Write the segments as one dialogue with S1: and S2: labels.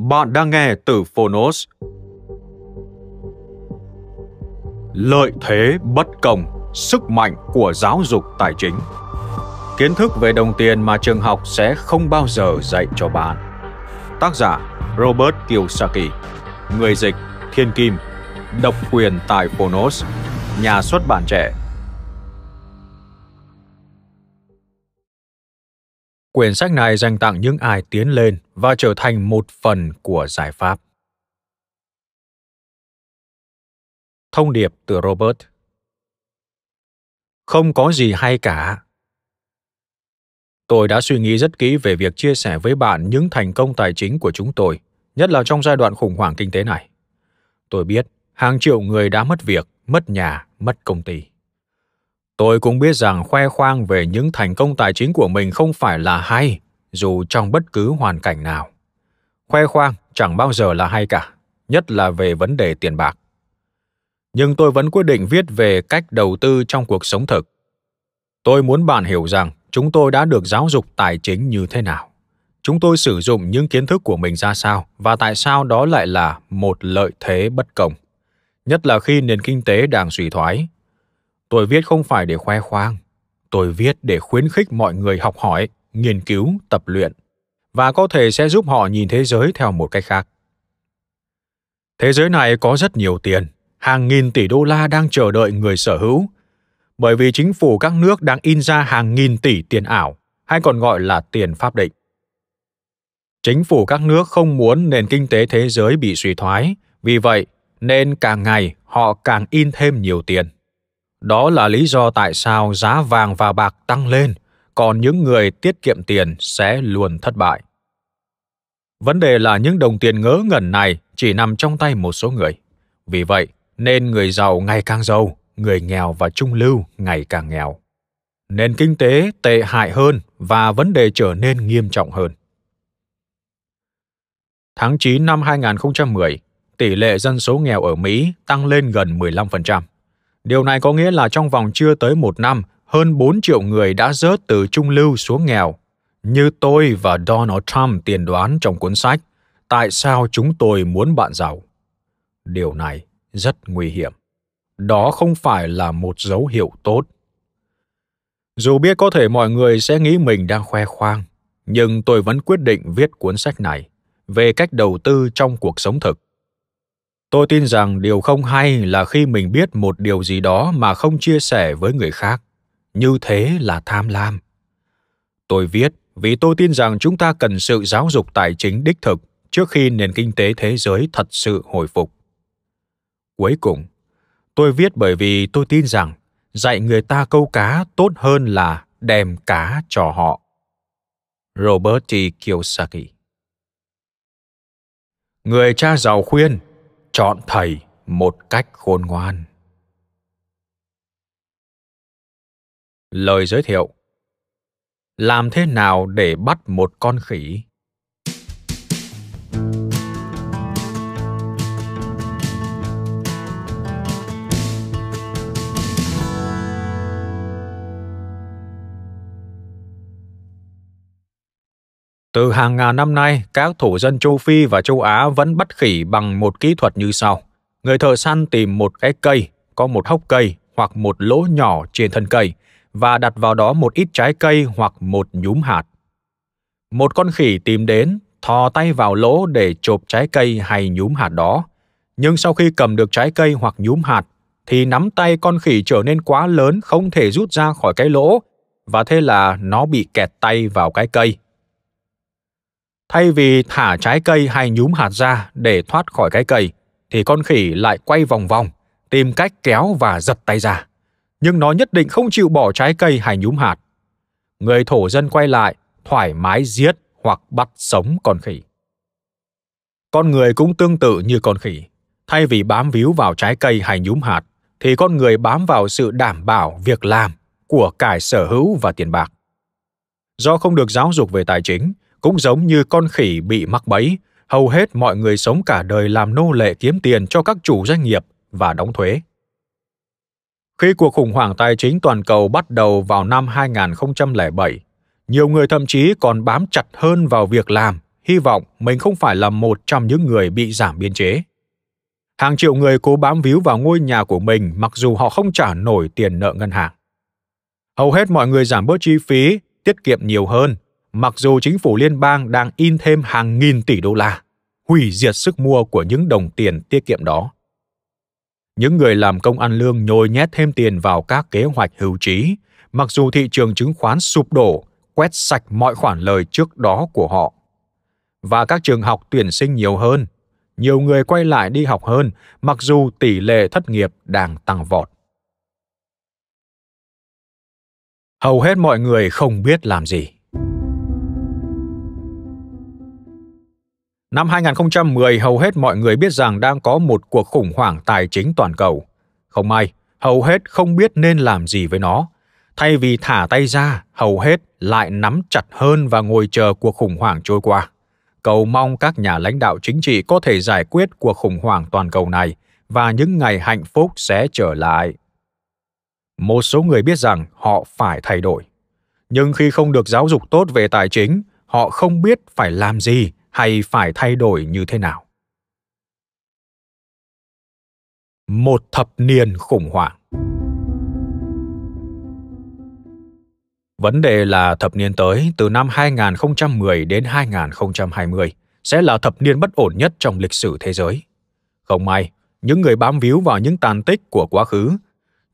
S1: Bạn đang nghe từ Phonos. Lợi thế bất công, sức mạnh của giáo dục tài chính. Kiến thức về đồng tiền mà trường học sẽ không bao giờ dạy cho bạn. Tác giả Robert Kiyosaki, người dịch Thiên Kim, độc quyền tại Phonos, nhà xuất bản trẻ quyển sách này dành tặng những ai tiến lên và trở thành một phần của giải pháp. Thông điệp từ Robert Không có gì hay cả. Tôi đã suy nghĩ rất kỹ về việc chia sẻ với bạn những thành công tài chính của chúng tôi, nhất là trong giai đoạn khủng hoảng kinh tế này. Tôi biết hàng triệu người đã mất việc, mất nhà, mất công ty tôi cũng biết rằng khoe khoang về những thành công tài chính của mình không phải là hay dù trong bất cứ hoàn cảnh nào khoe khoang chẳng bao giờ là hay cả nhất là về vấn đề tiền bạc nhưng tôi vẫn quyết định viết về cách đầu tư trong cuộc sống thực tôi muốn bạn hiểu rằng chúng tôi đã được giáo dục tài chính như thế nào chúng tôi sử dụng những kiến thức của mình ra sao và tại sao đó lại là một lợi thế bất công nhất là khi nền kinh tế đang suy thoái tôi viết không phải để khoe khoang tôi viết để khuyến khích mọi người học hỏi nghiên cứu tập luyện và có thể sẽ giúp họ nhìn thế giới theo một cách khác thế giới này có rất nhiều tiền hàng nghìn tỷ đô la đang chờ đợi người sở hữu bởi vì chính phủ các nước đang in ra hàng nghìn tỷ tiền ảo hay còn gọi là tiền pháp định chính phủ các nước không muốn nền kinh tế thế giới bị suy thoái vì vậy nên càng ngày họ càng in thêm nhiều tiền đó là lý do tại sao giá vàng và bạc tăng lên, còn những người tiết kiệm tiền sẽ luôn thất bại. Vấn đề là những đồng tiền ngớ ngẩn này chỉ nằm trong tay một số người. Vì vậy, nên người giàu ngày càng giàu, người nghèo và trung lưu ngày càng nghèo. Nền kinh tế tệ hại hơn và vấn đề trở nên nghiêm trọng hơn. Tháng 9 năm 2010, tỷ lệ dân số nghèo ở Mỹ tăng lên gần 15%. Điều này có nghĩa là trong vòng chưa tới một năm, hơn 4 triệu người đã rớt từ trung lưu xuống nghèo. Như tôi và Donald Trump tiền đoán trong cuốn sách Tại sao chúng tôi muốn bạn giàu? Điều này rất nguy hiểm. Đó không phải là một dấu hiệu tốt. Dù biết có thể mọi người sẽ nghĩ mình đang khoe khoang, nhưng tôi vẫn quyết định viết cuốn sách này về cách đầu tư trong cuộc sống thực tôi tin rằng điều không hay là khi mình biết một điều gì đó mà không chia sẻ với người khác như thế là tham lam tôi viết vì tôi tin rằng chúng ta cần sự giáo dục tài chính đích thực trước khi nền kinh tế thế giới thật sự hồi phục cuối cùng tôi viết bởi vì tôi tin rằng dạy người ta câu cá tốt hơn là đem cá cho họ robert t kiyosaki người cha giàu khuyên chọn thầy một cách khôn ngoan lời giới thiệu làm thế nào để bắt một con khỉ Từ hàng ngàn năm nay, các thổ dân châu Phi và châu Á vẫn bắt khỉ bằng một kỹ thuật như sau. Người thợ săn tìm một cái cây, có một hốc cây hoặc một lỗ nhỏ trên thân cây và đặt vào đó một ít trái cây hoặc một nhúm hạt. Một con khỉ tìm đến, thò tay vào lỗ để chộp trái cây hay nhúm hạt đó. Nhưng sau khi cầm được trái cây hoặc nhúm hạt, thì nắm tay con khỉ trở nên quá lớn không thể rút ra khỏi cái lỗ và thế là nó bị kẹt tay vào cái cây Thay vì thả trái cây hay nhúm hạt ra để thoát khỏi cái cây, thì con khỉ lại quay vòng vòng, tìm cách kéo và giật tay ra. Nhưng nó nhất định không chịu bỏ trái cây hay nhúm hạt. Người thổ dân quay lại, thoải mái giết hoặc bắt sống con khỉ. Con người cũng tương tự như con khỉ. Thay vì bám víu vào trái cây hay nhúm hạt, thì con người bám vào sự đảm bảo việc làm của cải sở hữu và tiền bạc. Do không được giáo dục về tài chính, cũng giống như con khỉ bị mắc bẫy, hầu hết mọi người sống cả đời làm nô lệ kiếm tiền cho các chủ doanh nghiệp và đóng thuế. Khi cuộc khủng hoảng tài chính toàn cầu bắt đầu vào năm 2007, nhiều người thậm chí còn bám chặt hơn vào việc làm, hy vọng mình không phải là một trong những người bị giảm biên chế. Hàng triệu người cố bám víu vào ngôi nhà của mình mặc dù họ không trả nổi tiền nợ ngân hàng. Hầu hết mọi người giảm bớt chi phí, tiết kiệm nhiều hơn, mặc dù chính phủ liên bang đang in thêm hàng nghìn tỷ đô la, hủy diệt sức mua của những đồng tiền tiết kiệm đó. Những người làm công ăn lương nhồi nhét thêm tiền vào các kế hoạch hưu trí, mặc dù thị trường chứng khoán sụp đổ, quét sạch mọi khoản lời trước đó của họ. Và các trường học tuyển sinh nhiều hơn, nhiều người quay lại đi học hơn, mặc dù tỷ lệ thất nghiệp đang tăng vọt. Hầu hết mọi người không biết làm gì Năm 2010, hầu hết mọi người biết rằng đang có một cuộc khủng hoảng tài chính toàn cầu. Không may, hầu hết không biết nên làm gì với nó. Thay vì thả tay ra, hầu hết lại nắm chặt hơn và ngồi chờ cuộc khủng hoảng trôi qua. Cầu mong các nhà lãnh đạo chính trị có thể giải quyết cuộc khủng hoảng toàn cầu này và những ngày hạnh phúc sẽ trở lại. Một số người biết rằng họ phải thay đổi, nhưng khi không được giáo dục tốt về tài chính, họ không biết phải làm gì hay phải thay đổi như thế nào một thập niên khủng hoảng Vấn đề là thập niên tới từ năm 2010 đến 2020 sẽ là thập niên bất ổn nhất trong lịch sử thế giới. Không may, những người bám víu vào những tàn tích của quá khứ,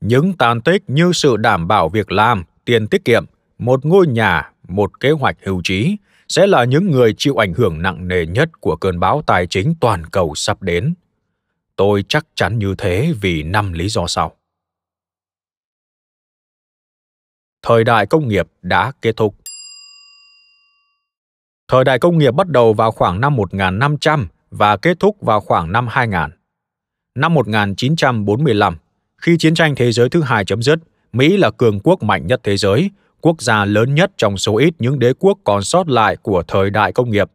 S1: những tàn tích như sự đảm bảo việc làm, tiền tiết kiệm, một ngôi nhà, một kế hoạch hưu trí, sẽ là những người chịu ảnh hưởng nặng nề nhất của cơn bão tài chính toàn cầu sắp đến. Tôi chắc chắn như thế vì năm lý do sau. Thời đại công nghiệp đã kết thúc. Thời đại công nghiệp bắt đầu vào khoảng năm 1500 và kết thúc vào khoảng năm 2000. Năm 1945, khi chiến tranh thế giới thứ hai chấm dứt, Mỹ là cường quốc mạnh nhất thế giới quốc gia lớn nhất trong số ít những đế quốc còn sót lại của thời đại công nghiệp.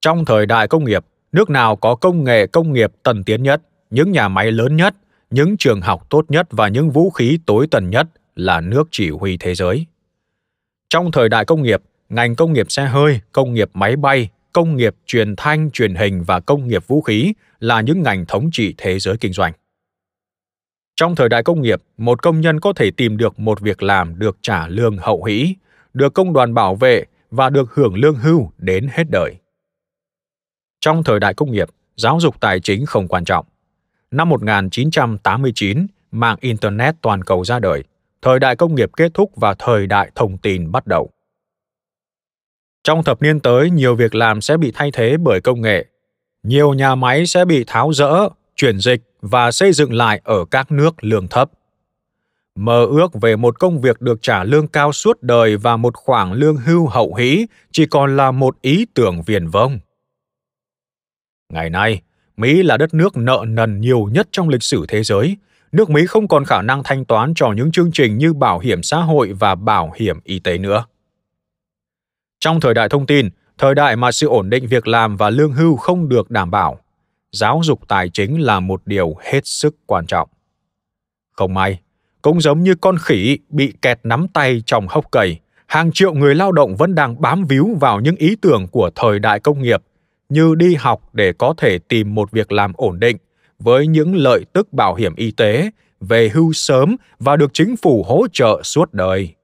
S1: Trong thời đại công nghiệp, nước nào có công nghệ công nghiệp tân tiến nhất, những nhà máy lớn nhất, những trường học tốt nhất và những vũ khí tối tần nhất là nước chỉ huy thế giới. Trong thời đại công nghiệp, ngành công nghiệp xe hơi, công nghiệp máy bay, công nghiệp truyền thanh, truyền hình và công nghiệp vũ khí là những ngành thống trị thế giới kinh doanh. Trong thời đại công nghiệp, một công nhân có thể tìm được một việc làm được trả lương hậu hĩ, được công đoàn bảo vệ và được hưởng lương hưu đến hết đời. Trong thời đại công nghiệp, giáo dục tài chính không quan trọng. Năm 1989, mạng Internet toàn cầu ra đời, thời đại công nghiệp kết thúc và thời đại thông tin bắt đầu. Trong thập niên tới, nhiều việc làm sẽ bị thay thế bởi công nghệ. Nhiều nhà máy sẽ bị tháo rỡ chuyển dịch và xây dựng lại ở các nước lương thấp. Mơ ước về một công việc được trả lương cao suốt đời và một khoản lương hưu hậu hĩ chỉ còn là một ý tưởng viển vông. Ngày nay, Mỹ là đất nước nợ nần nhiều nhất trong lịch sử thế giới. Nước Mỹ không còn khả năng thanh toán cho những chương trình như bảo hiểm xã hội và bảo hiểm y tế nữa. Trong thời đại thông tin, thời đại mà sự ổn định việc làm và lương hưu không được đảm bảo, giáo dục tài chính là một điều hết sức quan trọng không may cũng giống như con khỉ bị kẹt nắm tay trong hốc cầy hàng triệu người lao động vẫn đang bám víu vào những ý tưởng của thời đại công nghiệp như đi học để có thể tìm một việc làm ổn định với những lợi tức bảo hiểm y tế về hưu sớm và được chính phủ hỗ trợ suốt đời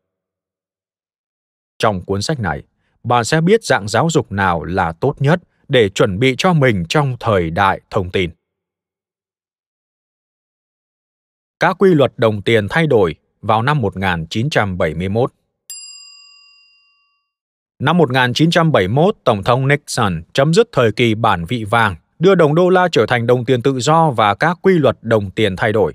S1: trong cuốn sách này bạn sẽ biết dạng giáo dục nào là tốt nhất để chuẩn bị cho mình trong thời đại thông tin các quy luật đồng tiền thay đổi vào năm 1971. Năm 1971, Tổng thống Nixon chấm dứt thời kỳ bản vị vàng, đưa đồng đô la trở thành đồng tiền tự do và các quy luật đồng tiền thay đổi.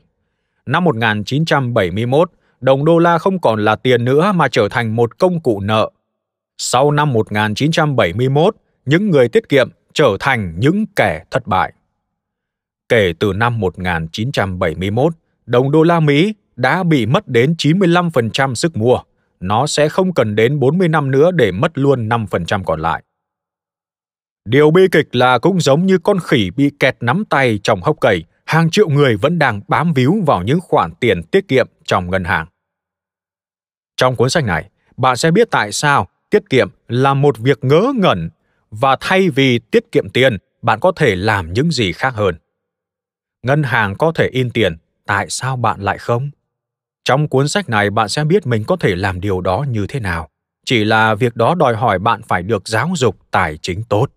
S1: Năm 1971, đồng đô la không còn là tiền nữa mà trở thành một công cụ nợ. Sau năm 1971, những người tiết kiệm trở thành những kẻ thất bại. Kể từ năm 1971, đồng đô la Mỹ đã bị mất đến 95% sức mua. Nó sẽ không cần đến 40 năm nữa để mất luôn 5% còn lại. Điều bi kịch là cũng giống như con khỉ bị kẹt nắm tay trong hốc cầy, hàng triệu người vẫn đang bám víu vào những khoản tiền tiết kiệm trong ngân hàng. Trong cuốn sách này, bạn sẽ biết tại sao tiết kiệm là một việc ngớ ngẩn và thay vì tiết kiệm tiền bạn có thể làm những gì khác hơn ngân hàng có thể in tiền tại sao bạn lại không trong cuốn sách này bạn sẽ biết mình có thể làm điều đó như thế nào chỉ là việc đó đòi hỏi bạn phải được giáo dục tài chính tốt.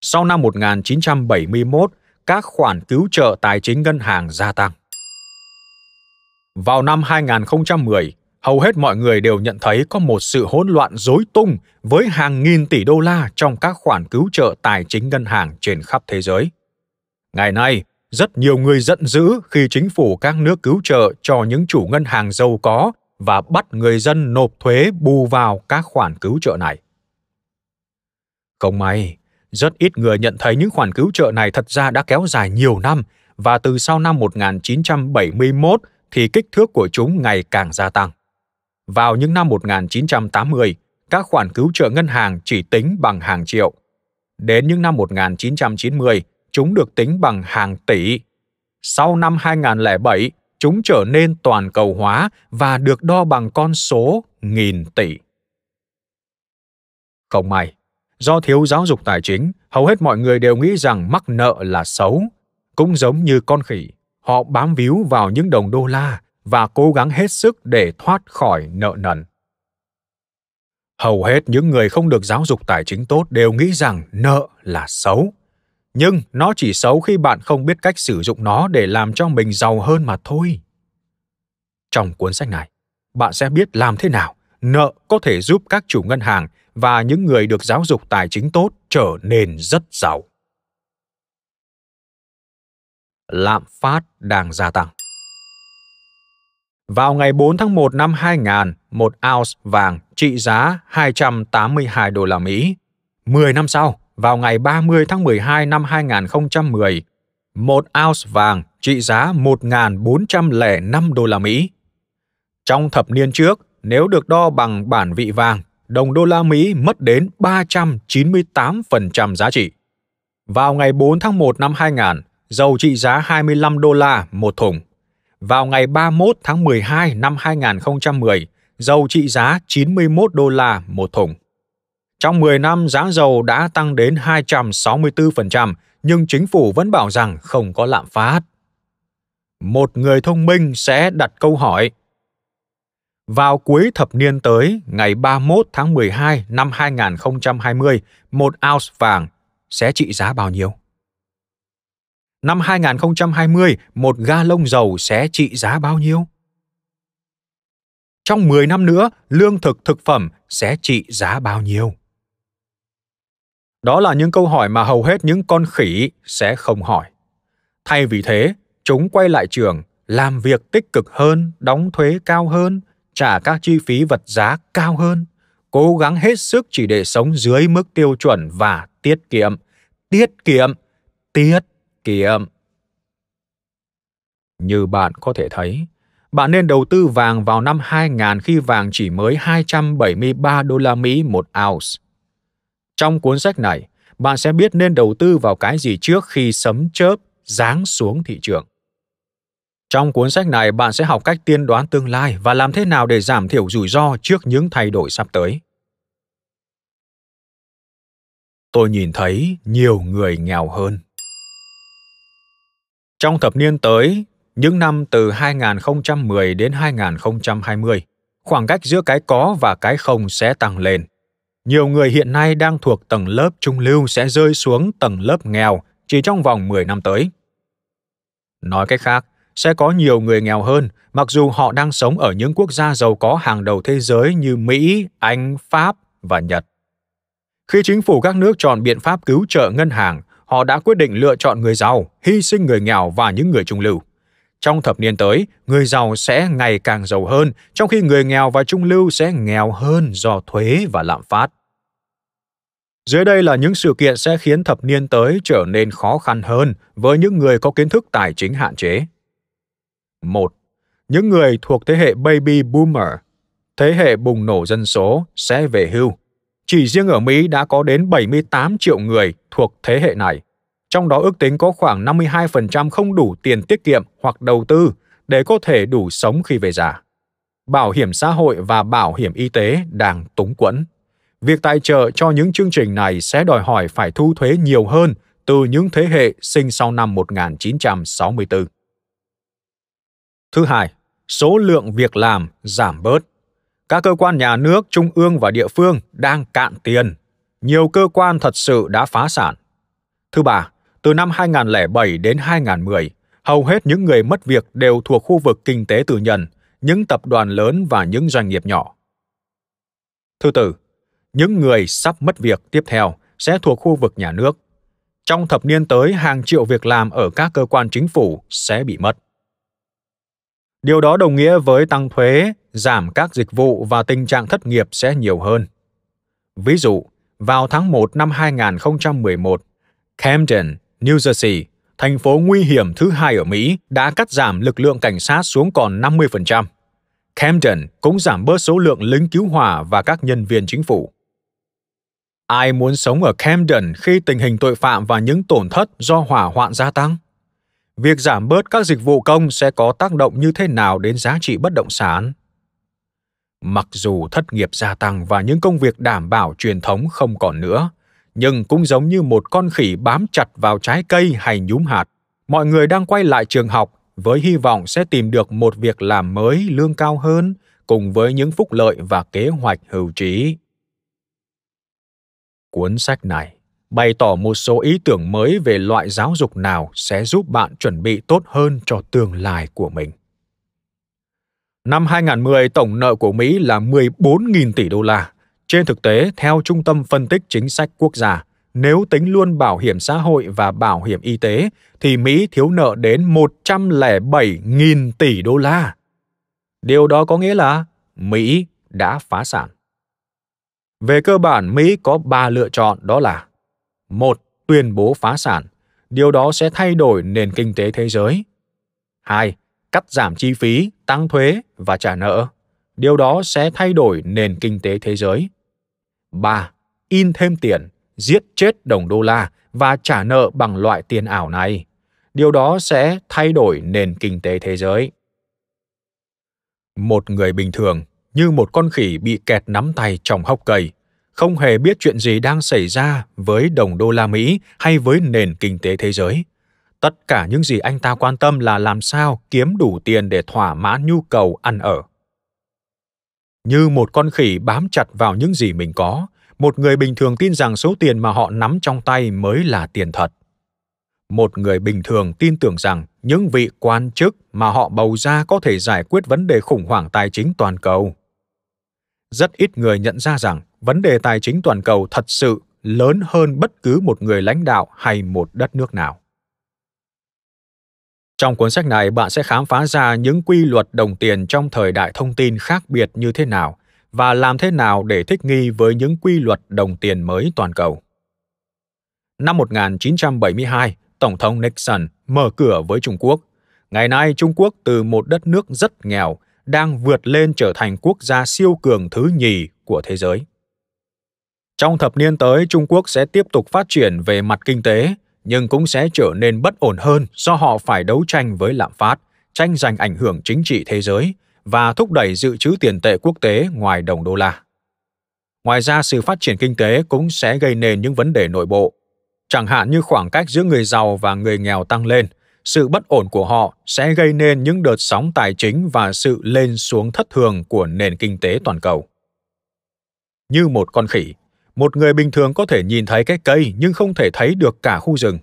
S1: Sau năm 1971, các khoản cứu trợ tài chính ngân hàng gia tăng. Vào năm 2010, hầu hết mọi người đều nhận thấy có một sự hỗn loạn rối tung với hàng nghìn tỷ đô la trong các khoản cứu trợ tài chính ngân hàng trên khắp thế giới. Ngày nay, rất nhiều người giận dữ khi chính phủ các nước cứu trợ cho những chủ ngân hàng giàu có và bắt người dân nộp thuế bù vào các khoản cứu trợ này. Không may, rất ít người nhận thấy những khoản cứu trợ này thật ra đã kéo dài nhiều năm và từ sau năm 1971 thì kích thước của chúng ngày càng gia tăng. Vào những năm 1980, các khoản cứu trợ ngân hàng chỉ tính bằng hàng triệu. Đến những năm 1990, chúng được tính bằng hàng tỷ. Sau năm 2007, chúng trở nên toàn cầu hóa và được đo bằng con số nghìn tỷ. Không may, do thiếu giáo dục tài chính, hầu hết mọi người đều nghĩ rằng mắc nợ là xấu. Cũng giống như con khỉ, họ bám víu vào những đồng đô la, và cố gắng hết sức để thoát khỏi nợ nần hầu hết những người không được giáo dục tài chính tốt đều nghĩ rằng nợ là xấu nhưng nó chỉ xấu khi bạn không biết cách sử dụng nó để làm cho mình giàu hơn mà thôi trong cuốn sách này bạn sẽ biết làm thế nào nợ có thể giúp các chủ ngân hàng và những người được giáo dục tài chính tốt trở nên rất giàu lạm phát đang gia tăng vào ngày 4 tháng 1 năm 2000, một ounce vàng trị giá 282 đô la Mỹ. 10 năm sau, vào ngày 30 tháng 12 năm 2010, một ounce vàng trị giá 1.405 đô la Mỹ. Trong thập niên trước, nếu được đo bằng bản vị vàng, đồng đô la Mỹ mất đến 398% giá trị. Vào ngày 4 tháng 1 năm 2000, dầu trị giá 25 đô la một thùng. Vào ngày 31 tháng 12 năm 2010, dầu trị giá 91 đô la một thùng. Trong 10 năm, giá dầu đã tăng đến 264%, nhưng chính phủ vẫn bảo rằng không có lạm phát. Một người thông minh sẽ đặt câu hỏi. Vào cuối thập niên tới, ngày 31 tháng 12 năm 2020, một ounce vàng sẽ trị giá bao nhiêu? Năm 2020, một ga lông dầu sẽ trị giá bao nhiêu? Trong 10 năm nữa, lương thực thực phẩm sẽ trị giá bao nhiêu? Đó là những câu hỏi mà hầu hết những con khỉ sẽ không hỏi. Thay vì thế, chúng quay lại trường, làm việc tích cực hơn, đóng thuế cao hơn, trả các chi phí vật giá cao hơn, cố gắng hết sức chỉ để sống dưới mức tiêu chuẩn và tiết kiệm, tiết kiệm, tiết kìa. Như bạn có thể thấy, bạn nên đầu tư vàng vào năm 2000 khi vàng chỉ mới 273 đô la Mỹ một ounce. Trong cuốn sách này, bạn sẽ biết nên đầu tư vào cái gì trước khi sấm chớp giáng xuống thị trường. Trong cuốn sách này, bạn sẽ học cách tiên đoán tương lai và làm thế nào để giảm thiểu rủi ro trước những thay đổi sắp tới. Tôi nhìn thấy nhiều người nghèo hơn trong thập niên tới, những năm từ 2010 đến 2020, khoảng cách giữa cái có và cái không sẽ tăng lên. Nhiều người hiện nay đang thuộc tầng lớp trung lưu sẽ rơi xuống tầng lớp nghèo chỉ trong vòng 10 năm tới. Nói cách khác, sẽ có nhiều người nghèo hơn, mặc dù họ đang sống ở những quốc gia giàu có hàng đầu thế giới như Mỹ, Anh, Pháp và Nhật. Khi chính phủ các nước chọn biện pháp cứu trợ ngân hàng, họ đã quyết định lựa chọn người giàu, hy sinh người nghèo và những người trung lưu. Trong thập niên tới, người giàu sẽ ngày càng giàu hơn, trong khi người nghèo và trung lưu sẽ nghèo hơn do thuế và lạm phát. Dưới đây là những sự kiện sẽ khiến thập niên tới trở nên khó khăn hơn với những người có kiến thức tài chính hạn chế. 1. Những người thuộc thế hệ baby boomer, thế hệ bùng nổ dân số sẽ về hưu, chỉ riêng ở Mỹ đã có đến 78 triệu người thuộc thế hệ này. Trong đó ước tính có khoảng 52% không đủ tiền tiết kiệm hoặc đầu tư để có thể đủ sống khi về già. Bảo hiểm xã hội và bảo hiểm y tế đang túng quẫn. Việc tài trợ cho những chương trình này sẽ đòi hỏi phải thu thuế nhiều hơn từ những thế hệ sinh sau năm 1964. Thứ hai, số lượng việc làm giảm bớt các cơ quan nhà nước trung ương và địa phương đang cạn tiền. Nhiều cơ quan thật sự đã phá sản. Thứ ba, từ năm 2007 đến 2010, hầu hết những người mất việc đều thuộc khu vực kinh tế tư nhân, những tập đoàn lớn và những doanh nghiệp nhỏ. Thứ tư, những người sắp mất việc tiếp theo sẽ thuộc khu vực nhà nước. Trong thập niên tới, hàng triệu việc làm ở các cơ quan chính phủ sẽ bị mất. Điều đó đồng nghĩa với tăng thuế, giảm các dịch vụ và tình trạng thất nghiệp sẽ nhiều hơn. Ví dụ, vào tháng 1 năm 2011, Camden, New Jersey, thành phố nguy hiểm thứ hai ở Mỹ, đã cắt giảm lực lượng cảnh sát xuống còn 50%. Camden cũng giảm bớt số lượng lính cứu hỏa và các nhân viên chính phủ. Ai muốn sống ở Camden khi tình hình tội phạm và những tổn thất do hỏa hoạn gia tăng? Việc giảm bớt các dịch vụ công sẽ có tác động như thế nào đến giá trị bất động sản? mặc dù thất nghiệp gia tăng và những công việc đảm bảo truyền thống không còn nữa nhưng cũng giống như một con khỉ bám chặt vào trái cây hay nhúm hạt mọi người đang quay lại trường học với hy vọng sẽ tìm được một việc làm mới lương cao hơn cùng với những phúc lợi và kế hoạch hưu trí cuốn sách này bày tỏ một số ý tưởng mới về loại giáo dục nào sẽ giúp bạn chuẩn bị tốt hơn cho tương lai của mình Năm 2010, tổng nợ của Mỹ là 14.000 tỷ đô la. Trên thực tế, theo Trung tâm Phân tích Chính sách Quốc gia, nếu tính luôn bảo hiểm xã hội và bảo hiểm y tế, thì Mỹ thiếu nợ đến 107.000 tỷ đô la. Điều đó có nghĩa là Mỹ đã phá sản. Về cơ bản, Mỹ có ba lựa chọn đó là một Tuyên bố phá sản. Điều đó sẽ thay đổi nền kinh tế thế giới. 2 cắt giảm chi phí, tăng thuế và trả nợ. Điều đó sẽ thay đổi nền kinh tế thế giới. 3. In thêm tiền, giết chết đồng đô la và trả nợ bằng loại tiền ảo này. Điều đó sẽ thay đổi nền kinh tế thế giới. Một người bình thường như một con khỉ bị kẹt nắm tay trong hốc cây, không hề biết chuyện gì đang xảy ra với đồng đô la Mỹ hay với nền kinh tế thế giới tất cả những gì anh ta quan tâm là làm sao kiếm đủ tiền để thỏa mãn nhu cầu ăn ở như một con khỉ bám chặt vào những gì mình có một người bình thường tin rằng số tiền mà họ nắm trong tay mới là tiền thật một người bình thường tin tưởng rằng những vị quan chức mà họ bầu ra có thể giải quyết vấn đề khủng hoảng tài chính toàn cầu rất ít người nhận ra rằng vấn đề tài chính toàn cầu thật sự lớn hơn bất cứ một người lãnh đạo hay một đất nước nào trong cuốn sách này, bạn sẽ khám phá ra những quy luật đồng tiền trong thời đại thông tin khác biệt như thế nào và làm thế nào để thích nghi với những quy luật đồng tiền mới toàn cầu. Năm 1972, Tổng thống Nixon mở cửa với Trung Quốc. Ngày nay, Trung Quốc từ một đất nước rất nghèo đang vượt lên trở thành quốc gia siêu cường thứ nhì của thế giới. Trong thập niên tới, Trung Quốc sẽ tiếp tục phát triển về mặt kinh tế, nhưng cũng sẽ trở nên bất ổn hơn do họ phải đấu tranh với lạm phát, tranh giành ảnh hưởng chính trị thế giới và thúc đẩy dự trữ tiền tệ quốc tế ngoài đồng đô la. Ngoài ra, sự phát triển kinh tế cũng sẽ gây nên những vấn đề nội bộ, chẳng hạn như khoảng cách giữa người giàu và người nghèo tăng lên, sự bất ổn của họ sẽ gây nên những đợt sóng tài chính và sự lên xuống thất thường của nền kinh tế toàn cầu. Như một con khỉ, một người bình thường có thể nhìn thấy cái cây nhưng không thể thấy được cả khu rừng.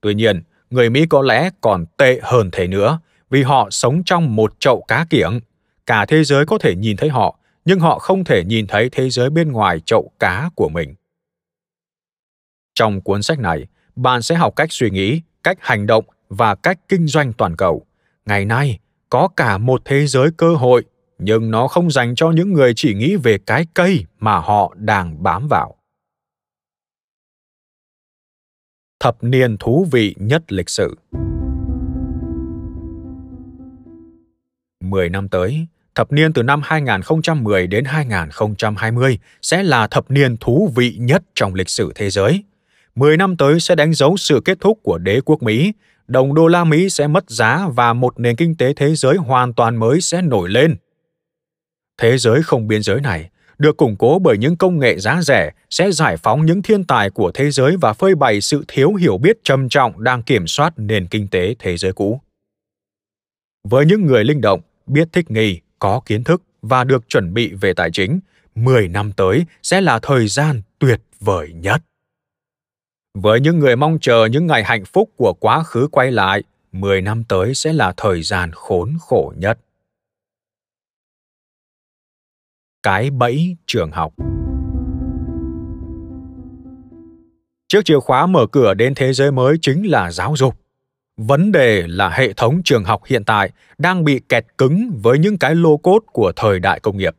S1: Tuy nhiên, người Mỹ có lẽ còn tệ hơn thế nữa vì họ sống trong một chậu cá kiểng. Cả thế giới có thể nhìn thấy họ, nhưng họ không thể nhìn thấy thế giới bên ngoài chậu cá của mình. Trong cuốn sách này, bạn sẽ học cách suy nghĩ, cách hành động và cách kinh doanh toàn cầu. Ngày nay, có cả một thế giới cơ hội nhưng nó không dành cho những người chỉ nghĩ về cái cây mà họ đang bám vào thập niên thú vị nhất lịch sử 10 năm tới, thập niên từ năm 2010 đến 2020 sẽ là thập niên thú vị nhất trong lịch sử thế giới. 10 năm tới sẽ đánh dấu sự kết thúc của đế quốc Mỹ, đồng đô la Mỹ sẽ mất giá và một nền kinh tế thế giới hoàn toàn mới sẽ nổi lên thế giới không biên giới này được củng cố bởi những công nghệ giá rẻ sẽ giải phóng những thiên tài của thế giới và phơi bày sự thiếu hiểu biết trầm trọng đang kiểm soát nền kinh tế thế giới cũ. Với những người linh động, biết thích nghi, có kiến thức và được chuẩn bị về tài chính, 10 năm tới sẽ là thời gian tuyệt vời nhất. Với những người mong chờ những ngày hạnh phúc của quá khứ quay lại, 10 năm tới sẽ là thời gian khốn khổ nhất. cái bẫy trường học chiếc chìa khóa mở cửa đến thế giới mới chính là giáo dục vấn đề là hệ thống trường học hiện tại đang bị kẹt cứng với những cái lô cốt của thời đại công nghiệp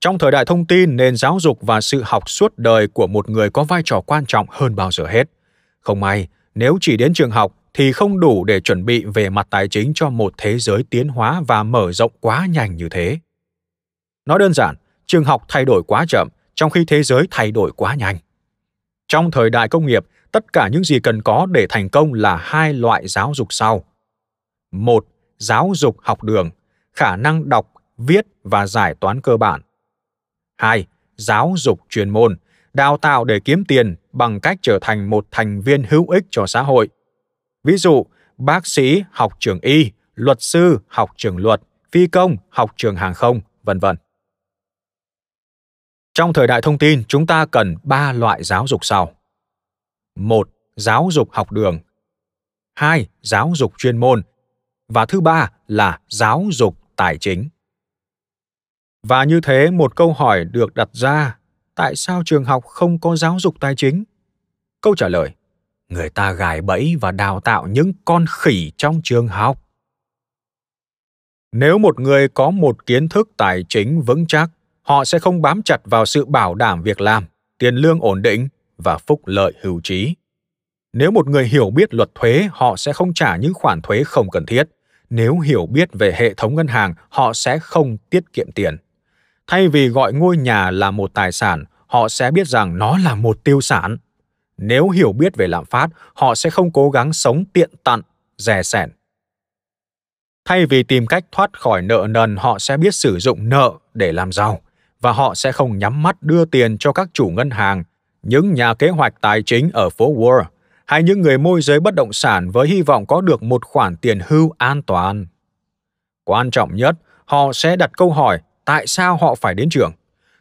S1: trong thời đại thông tin nền giáo dục và sự học suốt đời của một người có vai trò quan trọng hơn bao giờ hết không may nếu chỉ đến trường học thì không đủ để chuẩn bị về mặt tài chính cho một thế giới tiến hóa và mở rộng quá nhanh như thế nói đơn giản trường học thay đổi quá chậm trong khi thế giới thay đổi quá nhanh trong thời đại công nghiệp tất cả những gì cần có để thành công là hai loại giáo dục sau một giáo dục học đường khả năng đọc viết và giải toán cơ bản hai giáo dục chuyên môn đào tạo để kiếm tiền bằng cách trở thành một thành viên hữu ích cho xã hội ví dụ bác sĩ học trường y luật sư học trường luật phi công học trường hàng không vân vân trong thời đại thông tin chúng ta cần ba loại giáo dục sau một giáo dục học đường hai giáo dục chuyên môn và thứ ba là giáo dục tài chính và như thế một câu hỏi được đặt ra tại sao trường học không có giáo dục tài chính câu trả lời người ta gài bẫy và đào tạo những con khỉ trong trường học nếu một người có một kiến thức tài chính vững chắc họ sẽ không bám chặt vào sự bảo đảm việc làm tiền lương ổn định và phúc lợi hưu trí nếu một người hiểu biết luật thuế họ sẽ không trả những khoản thuế không cần thiết nếu hiểu biết về hệ thống ngân hàng họ sẽ không tiết kiệm tiền thay vì gọi ngôi nhà là một tài sản họ sẽ biết rằng nó là một tiêu sản nếu hiểu biết về lạm phát họ sẽ không cố gắng sống tiện tặn rẻ sẻn thay vì tìm cách thoát khỏi nợ nần họ sẽ biết sử dụng nợ để làm giàu và họ sẽ không nhắm mắt đưa tiền cho các chủ ngân hàng, những nhà kế hoạch tài chính ở phố Wall hay những người môi giới bất động sản với hy vọng có được một khoản tiền hưu an toàn. Quan trọng nhất, họ sẽ đặt câu hỏi tại sao họ phải đến trường.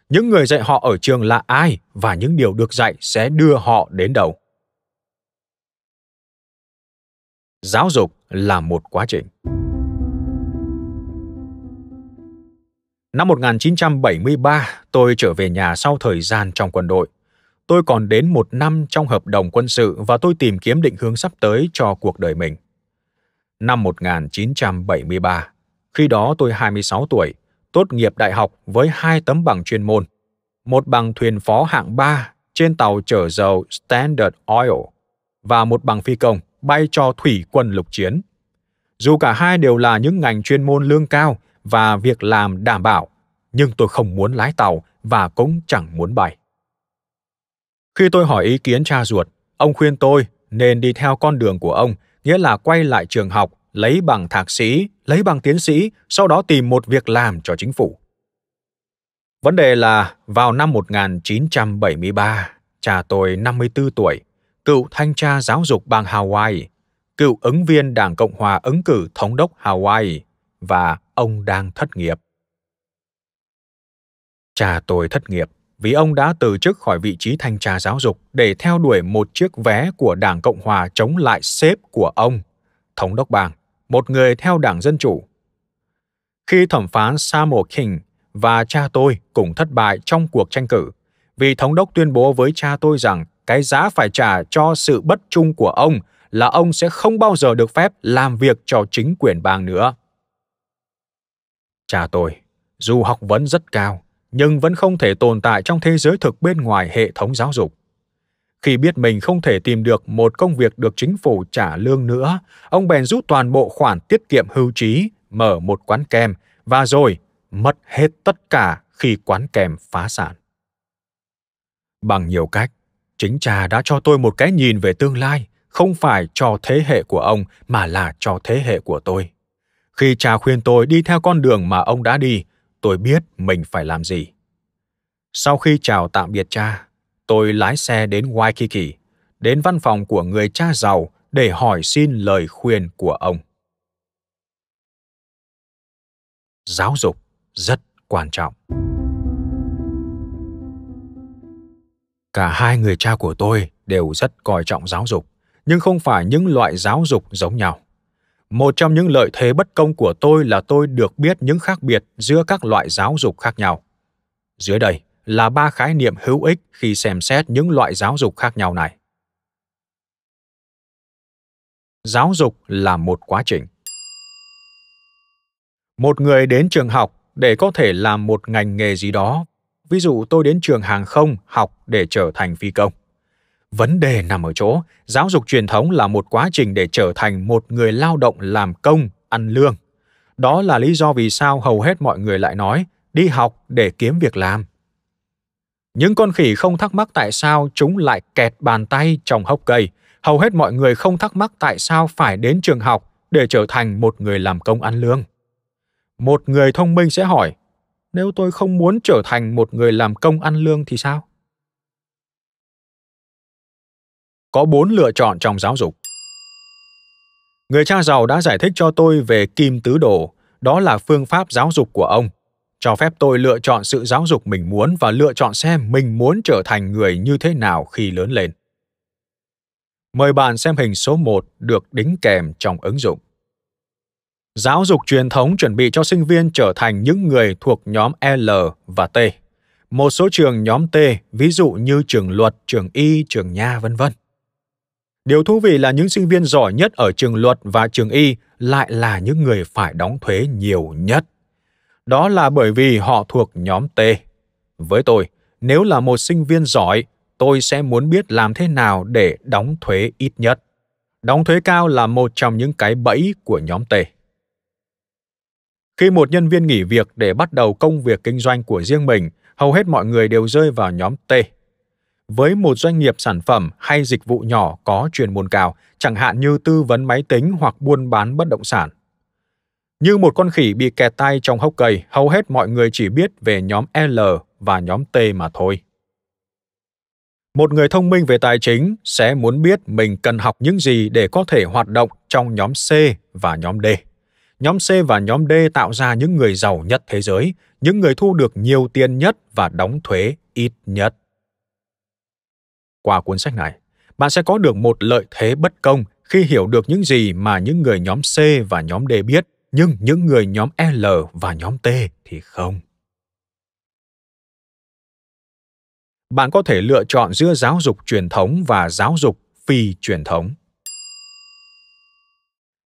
S1: Những người dạy họ ở trường là ai và những điều được dạy sẽ đưa họ đến đâu. Giáo dục là một quá trình. Năm 1973, tôi trở về nhà sau thời gian trong quân đội. Tôi còn đến một năm trong hợp đồng quân sự và tôi tìm kiếm định hướng sắp tới cho cuộc đời mình. Năm 1973, khi đó tôi 26 tuổi, tốt nghiệp đại học với hai tấm bằng chuyên môn, một bằng thuyền phó hạng 3 trên tàu chở dầu Standard Oil và một bằng phi công bay cho thủy quân lục chiến. Dù cả hai đều là những ngành chuyên môn lương cao, và việc làm đảm bảo nhưng tôi không muốn lái tàu và cũng chẳng muốn bay khi tôi hỏi ý kiến cha ruột ông khuyên tôi nên đi theo con đường của ông nghĩa là quay lại trường học lấy bằng thạc sĩ lấy bằng tiến sĩ sau đó tìm một việc làm cho chính phủ Vấn đề là vào năm 1973, cha tôi 54 tuổi, cựu thanh tra giáo dục bang Hawaii, cựu ứng viên Đảng Cộng hòa ứng cử thống đốc Hawaii và ông đang thất nghiệp. Cha tôi thất nghiệp vì ông đã từ chức khỏi vị trí thanh tra giáo dục để theo đuổi một chiếc vé của Đảng Cộng hòa chống lại sếp của ông, thống đốc bang, một người theo Đảng Dân Chủ. Khi thẩm phán Samuel King và cha tôi cùng thất bại trong cuộc tranh cử, vì thống đốc tuyên bố với cha tôi rằng cái giá phải trả cho sự bất trung của ông là ông sẽ không bao giờ được phép làm việc cho chính quyền bang nữa. Cha tôi, dù học vấn rất cao, nhưng vẫn không thể tồn tại trong thế giới thực bên ngoài hệ thống giáo dục. Khi biết mình không thể tìm được một công việc được chính phủ trả lương nữa, ông bèn rút toàn bộ khoản tiết kiệm hưu trí, mở một quán kem và rồi mất hết tất cả khi quán kem phá sản. Bằng nhiều cách, chính cha đã cho tôi một cái nhìn về tương lai, không phải cho thế hệ của ông mà là cho thế hệ của tôi khi cha khuyên tôi đi theo con đường mà ông đã đi tôi biết mình phải làm gì sau khi chào tạm biệt cha tôi lái xe đến waikiki đến văn phòng của người cha giàu để hỏi xin lời khuyên của ông giáo dục rất quan trọng cả hai người cha của tôi đều rất coi trọng giáo dục nhưng không phải những loại giáo dục giống nhau một trong những lợi thế bất công của tôi là tôi được biết những khác biệt giữa các loại giáo dục khác nhau dưới đây là ba khái niệm hữu ích khi xem xét những loại giáo dục khác nhau này giáo dục là một quá trình một người đến trường học để có thể làm một ngành nghề gì đó ví dụ tôi đến trường hàng không học để trở thành phi công vấn đề nằm ở chỗ giáo dục truyền thống là một quá trình để trở thành một người lao động làm công ăn lương đó là lý do vì sao hầu hết mọi người lại nói đi học để kiếm việc làm những con khỉ không thắc mắc tại sao chúng lại kẹt bàn tay trong hốc cây hầu hết mọi người không thắc mắc tại sao phải đến trường học để trở thành một người làm công ăn lương một người thông minh sẽ hỏi nếu tôi không muốn trở thành một người làm công ăn lương thì sao có bốn lựa chọn trong giáo dục người cha giàu đã giải thích cho tôi về kim tứ đồ đó là phương pháp giáo dục của ông cho phép tôi lựa chọn sự giáo dục mình muốn và lựa chọn xem mình muốn trở thành người như thế nào khi lớn lên. Mời bạn xem hình số 1 được đính kèm trong ứng dụng. Giáo dục truyền thống chuẩn bị cho sinh viên trở thành những người thuộc nhóm L và T. Một số trường nhóm T, ví dụ như trường luật, trường y, trường nha, vân vân Điều thú vị là những sinh viên giỏi nhất ở trường luật và trường y lại là những người phải đóng thuế nhiều nhất. Đó là bởi vì họ thuộc nhóm T. Với tôi, nếu là một sinh viên giỏi, tôi sẽ muốn biết làm thế nào để đóng thuế ít nhất. Đóng thuế cao là một trong những cái bẫy của nhóm T. Khi một nhân viên nghỉ việc để bắt đầu công việc kinh doanh của riêng mình, hầu hết mọi người đều rơi vào nhóm T với một doanh nghiệp sản phẩm hay dịch vụ nhỏ có chuyên môn cao, chẳng hạn như tư vấn máy tính hoặc buôn bán bất động sản. Như một con khỉ bị kẹt tay trong hốc cây, hầu hết mọi người chỉ biết về nhóm L và nhóm T mà thôi. Một người thông minh về tài chính sẽ muốn biết mình cần học những gì để có thể hoạt động trong nhóm C và nhóm D. Nhóm C và nhóm D tạo ra những người giàu nhất thế giới, những người thu được nhiều tiền nhất và đóng thuế ít nhất. Qua cuốn sách này, bạn sẽ có được một lợi thế bất công khi hiểu được những gì mà những người nhóm C và nhóm D biết, nhưng những người nhóm L và nhóm T thì không. Bạn có thể lựa chọn giữa giáo dục truyền thống và giáo dục phi truyền thống.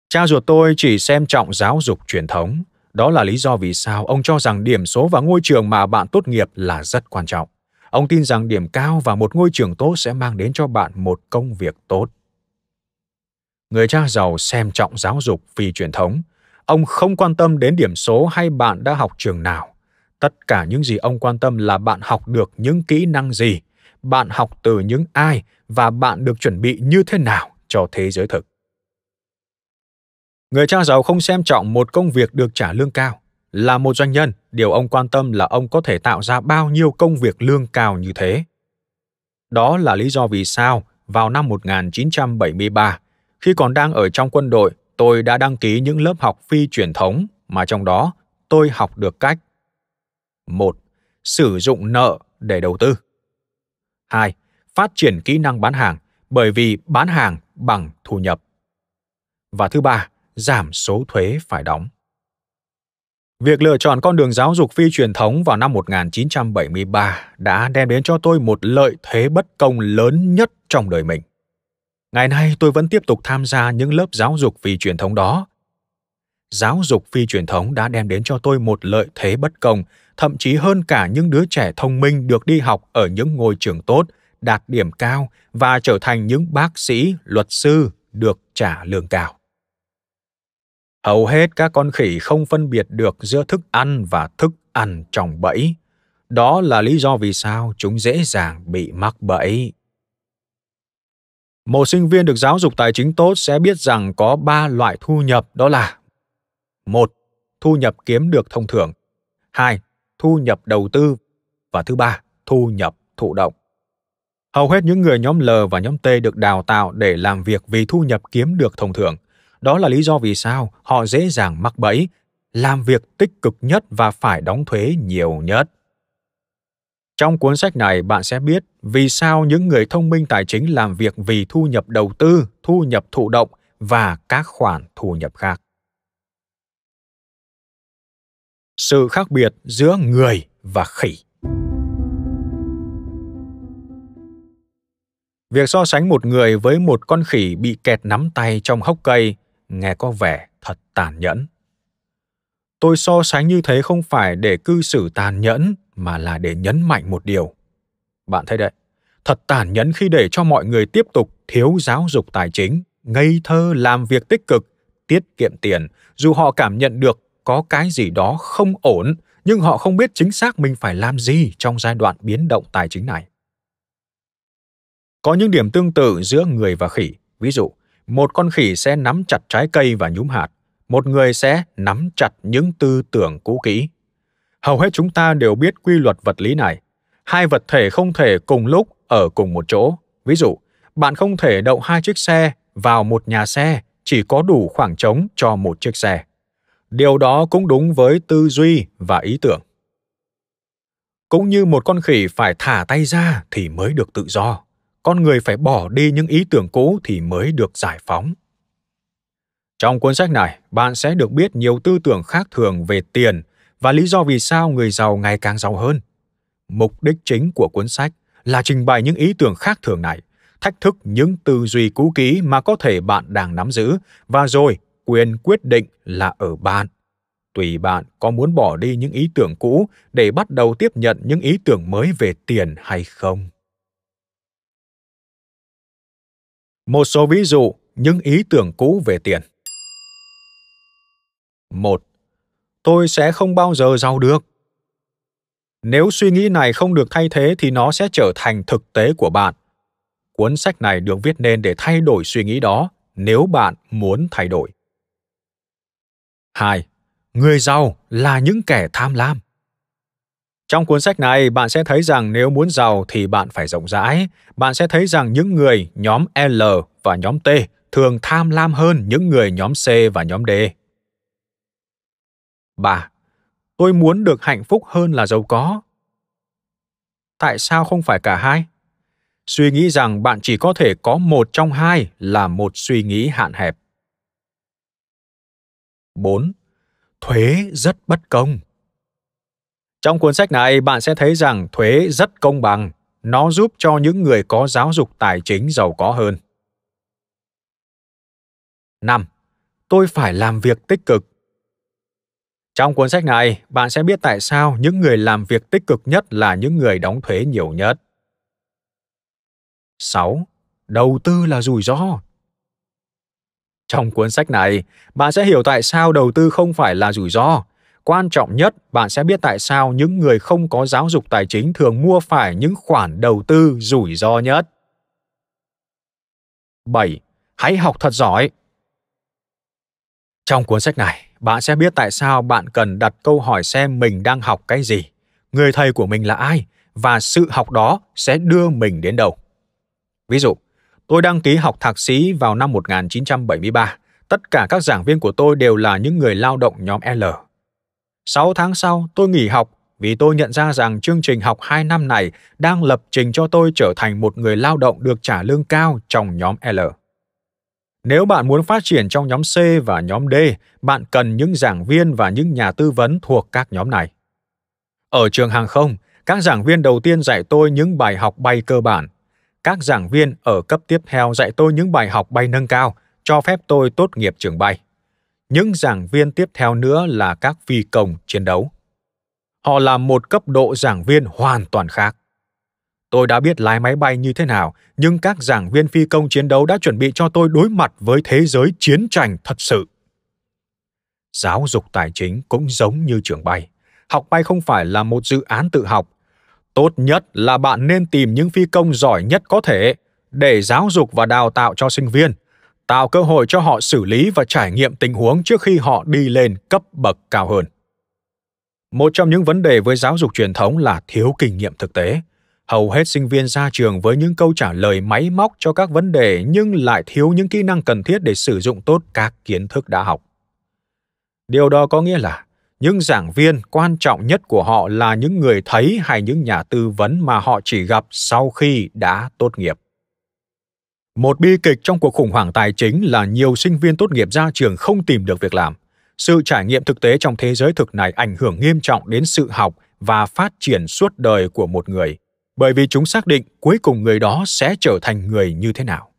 S1: Cha ruột tôi chỉ xem trọng giáo dục truyền thống, đó là lý do vì sao ông cho rằng điểm số và ngôi trường mà bạn tốt nghiệp là rất quan trọng. Ông tin rằng điểm cao và một ngôi trường tốt sẽ mang đến cho bạn một công việc tốt. Người cha giàu xem trọng giáo dục vì truyền thống. Ông không quan tâm đến điểm số hay bạn đã học trường nào. Tất cả những gì ông quan tâm là bạn học được những kỹ năng gì, bạn học từ những ai và bạn được chuẩn bị như thế nào cho thế giới thực. Người cha giàu không xem trọng một công việc được trả lương cao. Là một doanh nhân, điều ông quan tâm là ông có thể tạo ra bao nhiêu công việc lương cao như thế. Đó là lý do vì sao vào năm 1973, khi còn đang ở trong quân đội, tôi đã đăng ký những lớp học phi truyền thống mà trong đó tôi học được cách một Sử dụng nợ để đầu tư. 2. Phát triển kỹ năng bán hàng bởi vì bán hàng bằng thu nhập. Và thứ ba, giảm số thuế phải đóng. Việc lựa chọn con đường giáo dục phi truyền thống vào năm 1973 đã đem đến cho tôi một lợi thế bất công lớn nhất trong đời mình. Ngày nay tôi vẫn tiếp tục tham gia những lớp giáo dục phi truyền thống đó. Giáo dục phi truyền thống đã đem đến cho tôi một lợi thế bất công, thậm chí hơn cả những đứa trẻ thông minh được đi học ở những ngôi trường tốt, đạt điểm cao và trở thành những bác sĩ, luật sư được trả lương cao hầu hết các con khỉ không phân biệt được giữa thức ăn và thức ăn trong bẫy đó là lý do vì sao chúng dễ dàng bị mắc bẫy một sinh viên được giáo dục tài chính tốt sẽ biết rằng có ba loại thu nhập đó là một thu nhập kiếm được thông thường hai thu nhập đầu tư và thứ ba thu nhập thụ động hầu hết những người nhóm l và nhóm t được đào tạo để làm việc vì thu nhập kiếm được thông thường đó là lý do vì sao họ dễ dàng mắc bẫy, làm việc tích cực nhất và phải đóng thuế nhiều nhất. Trong cuốn sách này, bạn sẽ biết vì sao những người thông minh tài chính làm việc vì thu nhập đầu tư, thu nhập thụ động và các khoản thu nhập khác. Sự khác biệt giữa người và khỉ Việc so sánh một người với một con khỉ bị kẹt nắm tay trong hốc cây nghe có vẻ thật tàn nhẫn tôi so sánh như thế không phải để cư xử tàn nhẫn mà là để nhấn mạnh một điều bạn thấy đấy thật tàn nhẫn khi để cho mọi người tiếp tục thiếu giáo dục tài chính ngây thơ làm việc tích cực tiết kiệm tiền dù họ cảm nhận được có cái gì đó không ổn nhưng họ không biết chính xác mình phải làm gì trong giai đoạn biến động tài chính này có những điểm tương tự giữa người và khỉ ví dụ một con khỉ sẽ nắm chặt trái cây và nhúm hạt một người sẽ nắm chặt những tư tưởng cũ kỹ hầu hết chúng ta đều biết quy luật vật lý này hai vật thể không thể cùng lúc ở cùng một chỗ ví dụ bạn không thể đậu hai chiếc xe vào một nhà xe chỉ có đủ khoảng trống cho một chiếc xe điều đó cũng đúng với tư duy và ý tưởng cũng như một con khỉ phải thả tay ra thì mới được tự do con người phải bỏ đi những ý tưởng cũ thì mới được giải phóng trong cuốn sách này bạn sẽ được biết nhiều tư tưởng khác thường về tiền và lý do vì sao người giàu ngày càng giàu hơn mục đích chính của cuốn sách là trình bày những ý tưởng khác thường này thách thức những tư duy cũ kỹ mà có thể bạn đang nắm giữ và rồi quyền quyết định là ở bạn tùy bạn có muốn bỏ đi những ý tưởng cũ để bắt đầu tiếp nhận những ý tưởng mới về tiền hay không Một số ví dụ những ý tưởng cũ về tiền. 1. Tôi sẽ không bao giờ giàu được. Nếu suy nghĩ này không được thay thế thì nó sẽ trở thành thực tế của bạn. Cuốn sách này được viết nên để thay đổi suy nghĩ đó nếu bạn muốn thay đổi. 2. Người giàu là những kẻ tham lam. Trong cuốn sách này, bạn sẽ thấy rằng nếu muốn giàu thì bạn phải rộng rãi. Bạn sẽ thấy rằng những người nhóm L và nhóm T thường tham lam hơn những người nhóm C và nhóm D. 3. Tôi muốn được hạnh phúc hơn là giàu có. Tại sao không phải cả hai? Suy nghĩ rằng bạn chỉ có thể có một trong hai là một suy nghĩ hạn hẹp. 4. Thuế rất bất công trong cuốn sách này, bạn sẽ thấy rằng thuế rất công bằng, nó giúp cho những người có giáo dục tài chính giàu có hơn. 5. Tôi phải làm việc tích cực. Trong cuốn sách này, bạn sẽ biết tại sao những người làm việc tích cực nhất là những người đóng thuế nhiều nhất. 6. Đầu tư là rủi ro. Trong cuốn sách này, bạn sẽ hiểu tại sao đầu tư không phải là rủi ro, quan trọng nhất bạn sẽ biết tại sao những người không có giáo dục tài chính thường mua phải những khoản đầu tư rủi ro nhất 7. Hãy học thật giỏi. Trong cuốn sách này, bạn sẽ biết tại sao bạn cần đặt câu hỏi xem mình đang học cái gì, người thầy của mình là ai và sự học đó sẽ đưa mình đến đâu. Ví dụ, tôi đăng ký học thạc sĩ vào năm 1973. Tất cả các giảng viên của tôi đều là những người lao động nhóm L. 6 tháng sau, tôi nghỉ học vì tôi nhận ra rằng chương trình học 2 năm này đang lập trình cho tôi trở thành một người lao động được trả lương cao trong nhóm L. Nếu bạn muốn phát triển trong nhóm C và nhóm D, bạn cần những giảng viên và những nhà tư vấn thuộc các nhóm này. Ở trường hàng không, các giảng viên đầu tiên dạy tôi những bài học bay cơ bản. Các giảng viên ở cấp tiếp theo dạy tôi những bài học bay nâng cao, cho phép tôi tốt nghiệp trường bay. Những giảng viên tiếp theo nữa là các phi công chiến đấu. Họ là một cấp độ giảng viên hoàn toàn khác. Tôi đã biết lái máy bay như thế nào, nhưng các giảng viên phi công chiến đấu đã chuẩn bị cho tôi đối mặt với thế giới chiến tranh thật sự. Giáo dục tài chính cũng giống như trường bay. Học bay không phải là một dự án tự học. Tốt nhất là bạn nên tìm những phi công giỏi nhất có thể để giáo dục và đào tạo cho sinh viên – tạo cơ hội cho họ xử lý và trải nghiệm tình huống trước khi họ đi lên cấp bậc cao hơn một trong những vấn đề với giáo dục truyền thống là thiếu kinh nghiệm thực tế hầu hết sinh viên ra trường với những câu trả lời máy móc cho các vấn đề nhưng lại thiếu những kỹ năng cần thiết để sử dụng tốt các kiến thức đã học điều đó có nghĩa là những giảng viên quan trọng nhất của họ là những người thấy hay những nhà tư vấn mà họ chỉ gặp sau khi đã tốt nghiệp một bi kịch trong cuộc khủng hoảng tài chính là nhiều sinh viên tốt nghiệp ra trường không tìm được việc làm. Sự trải nghiệm thực tế trong thế giới thực này ảnh hưởng nghiêm trọng đến sự học và phát triển suốt đời của một người, bởi vì chúng xác định cuối cùng người đó sẽ trở thành người như thế nào.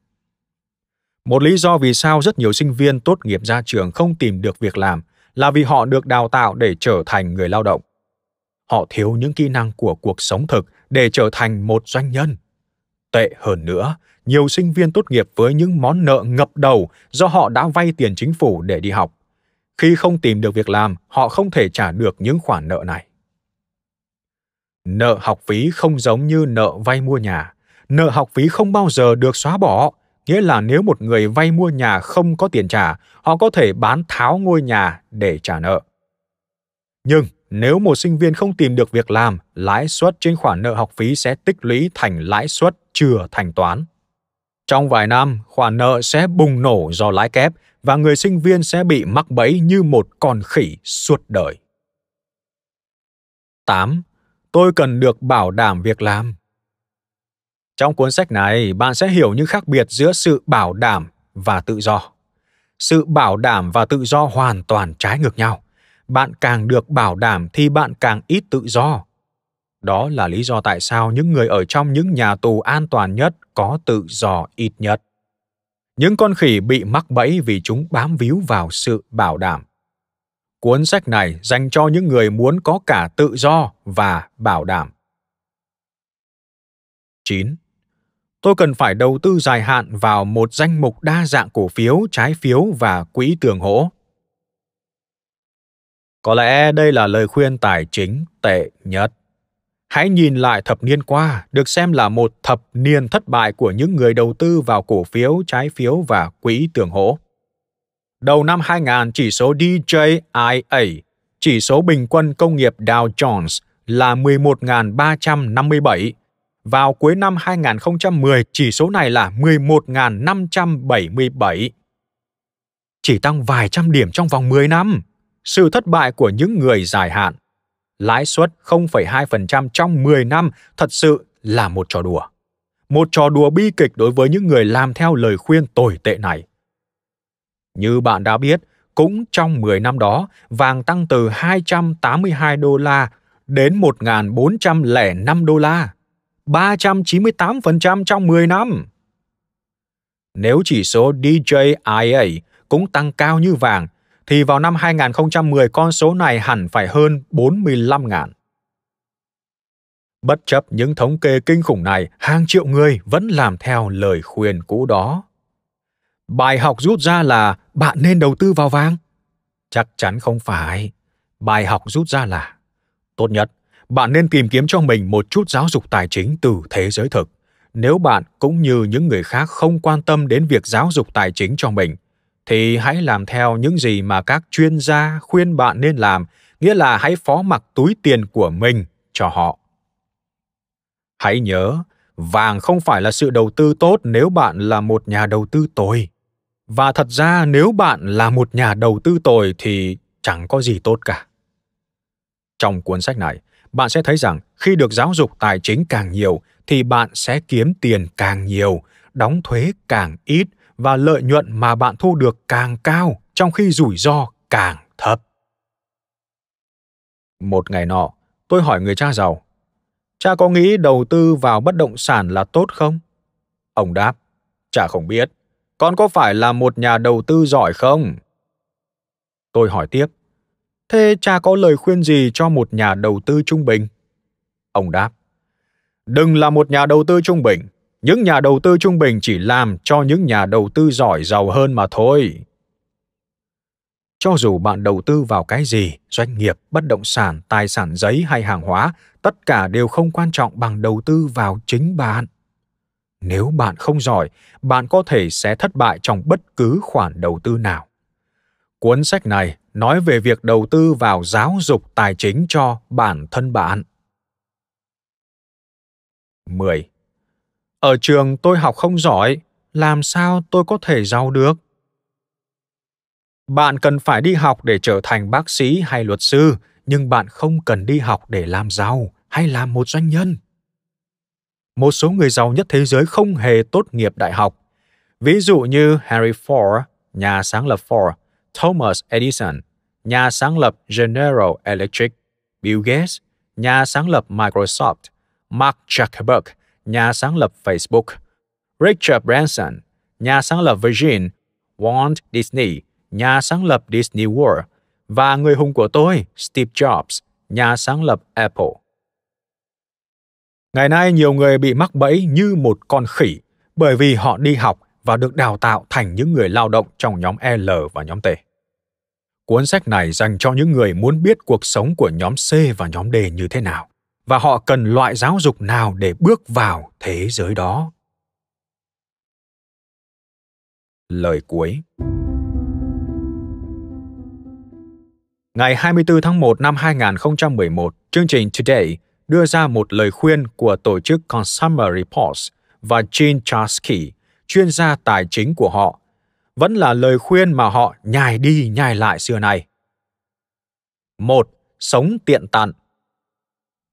S1: Một lý do vì sao rất nhiều sinh viên tốt nghiệp ra trường không tìm được việc làm là vì họ được đào tạo để trở thành người lao động. Họ thiếu những kỹ năng của cuộc sống thực để trở thành một doanh nhân. Tệ hơn nữa, nhiều sinh viên tốt nghiệp với những món nợ ngập đầu do họ đã vay tiền chính phủ để đi học. Khi không tìm được việc làm, họ không thể trả được những khoản nợ này. Nợ học phí không giống như nợ vay mua nhà. Nợ học phí không bao giờ được xóa bỏ, nghĩa là nếu một người vay mua nhà không có tiền trả, họ có thể bán tháo ngôi nhà để trả nợ. Nhưng nếu một sinh viên không tìm được việc làm, lãi suất trên khoản nợ học phí sẽ tích lũy thành lãi suất chưa thanh toán. Trong vài năm, khoản nợ sẽ bùng nổ do lãi kép và người sinh viên sẽ bị mắc bẫy như một con khỉ suốt đời. 8. Tôi cần được bảo đảm việc làm. Trong cuốn sách này, bạn sẽ hiểu những khác biệt giữa sự bảo đảm và tự do. Sự bảo đảm và tự do hoàn toàn trái ngược nhau. Bạn càng được bảo đảm thì bạn càng ít tự do, đó là lý do tại sao những người ở trong những nhà tù an toàn nhất có tự do ít nhất. Những con khỉ bị mắc bẫy vì chúng bám víu vào sự bảo đảm. Cuốn sách này dành cho những người muốn có cả tự do và bảo đảm. 9. Tôi cần phải đầu tư dài hạn vào một danh mục đa dạng cổ phiếu, trái phiếu và quỹ tường hỗ. Có lẽ đây là lời khuyên tài chính tệ nhất. Hãy nhìn lại thập niên qua, được xem là một thập niên thất bại của những người đầu tư vào cổ phiếu, trái phiếu và quỹ tương hỗ. Đầu năm 2000, chỉ số DJIA, chỉ số bình quân công nghiệp Dow Jones là 11.357. Vào cuối năm 2010, chỉ số này là 11.577. Chỉ tăng vài trăm điểm trong vòng 10 năm. Sự thất bại của những người dài hạn lãi suất 0,2% trong 10 năm thật sự là một trò đùa. Một trò đùa bi kịch đối với những người làm theo lời khuyên tồi tệ này. Như bạn đã biết, cũng trong 10 năm đó, vàng tăng từ 282 đô la đến 1.405 đô la, 398% trong 10 năm. Nếu chỉ số DJIA cũng tăng cao như vàng thì vào năm 2010 con số này hẳn phải hơn 45.000. Bất chấp những thống kê kinh khủng này, hàng triệu người vẫn làm theo lời khuyên cũ đó. Bài học rút ra là bạn nên đầu tư vào vàng. Chắc chắn không phải. Bài học rút ra là tốt nhất bạn nên tìm kiếm cho mình một chút giáo dục tài chính từ thế giới thực. Nếu bạn cũng như những người khác không quan tâm đến việc giáo dục tài chính cho mình, thì hãy làm theo những gì mà các chuyên gia khuyên bạn nên làm nghĩa là hãy phó mặc túi tiền của mình cho họ hãy nhớ vàng không phải là sự đầu tư tốt nếu bạn là một nhà đầu tư tồi và thật ra nếu bạn là một nhà đầu tư tồi thì chẳng có gì tốt cả trong cuốn sách này bạn sẽ thấy rằng khi được giáo dục tài chính càng nhiều thì bạn sẽ kiếm tiền càng nhiều đóng thuế càng ít và lợi nhuận mà bạn thu được càng cao trong khi rủi ro càng thấp. Một ngày nọ, tôi hỏi người cha giàu, cha có nghĩ đầu tư vào bất động sản là tốt không? Ông đáp, cha không biết, con có phải là một nhà đầu tư giỏi không? Tôi hỏi tiếp, thế cha có lời khuyên gì cho một nhà đầu tư trung bình? Ông đáp, đừng là một nhà đầu tư trung bình, những nhà đầu tư trung bình chỉ làm cho những nhà đầu tư giỏi giàu hơn mà thôi cho dù bạn đầu tư vào cái gì doanh nghiệp bất động sản tài sản giấy hay hàng hóa tất cả đều không quan trọng bằng đầu tư vào chính bạn nếu bạn không giỏi bạn có thể sẽ thất bại trong bất cứ khoản đầu tư nào cuốn sách này nói về việc đầu tư vào giáo dục tài chính cho bản thân bạn 10 ở trường tôi học không giỏi làm sao tôi có thể giàu được bạn cần phải đi học để trở thành bác sĩ hay luật sư nhưng bạn không cần đi học để làm giàu hay làm một doanh nhân một số người giàu nhất thế giới không hề tốt nghiệp đại học ví dụ như harry ford nhà sáng lập ford thomas edison nhà sáng lập general electric bill gates nhà sáng lập microsoft mark zuckerberg nhà sáng lập Facebook, Richard Branson, nhà sáng lập Virgin, Walt Disney, nhà sáng lập Disney World, và người hùng của tôi, Steve Jobs, nhà sáng lập Apple. Ngày nay nhiều người bị mắc bẫy như một con khỉ bởi vì họ đi học và được đào tạo thành những người lao động trong nhóm L và nhóm T. Cuốn sách này dành cho những người muốn biết cuộc sống của nhóm C và nhóm D như thế nào và họ cần loại giáo dục nào để bước vào thế giới đó lời cuối Ngày 24 tháng 1 năm 2011, chương trình Today đưa ra một lời khuyên của tổ chức Consumer Reports và Gene Charsky, chuyên gia tài chính của họ. Vẫn là lời khuyên mà họ nhài đi nhài lại xưa này. 1. Sống tiện tặn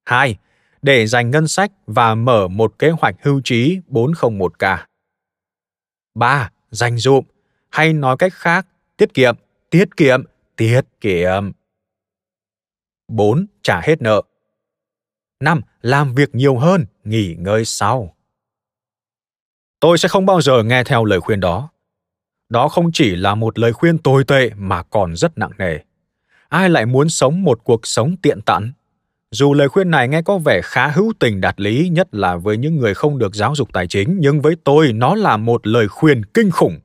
S1: 2. Để dành ngân sách và mở một kế hoạch hưu trí 401k. 3. Dành dụm, hay nói cách khác, tiết kiệm, tiết kiệm, tiết kiệm. 4. Trả hết nợ. 5. Làm việc nhiều hơn, nghỉ ngơi sau. Tôi sẽ không bao giờ nghe theo lời khuyên đó. Đó không chỉ là một lời khuyên tồi tệ mà còn rất nặng nề. Ai lại muốn sống một cuộc sống tiện tản? Dù lời khuyên này nghe có vẻ khá hữu tình đạt lý, nhất là với những người không được giáo dục tài chính, nhưng với tôi nó là một lời khuyên kinh khủng.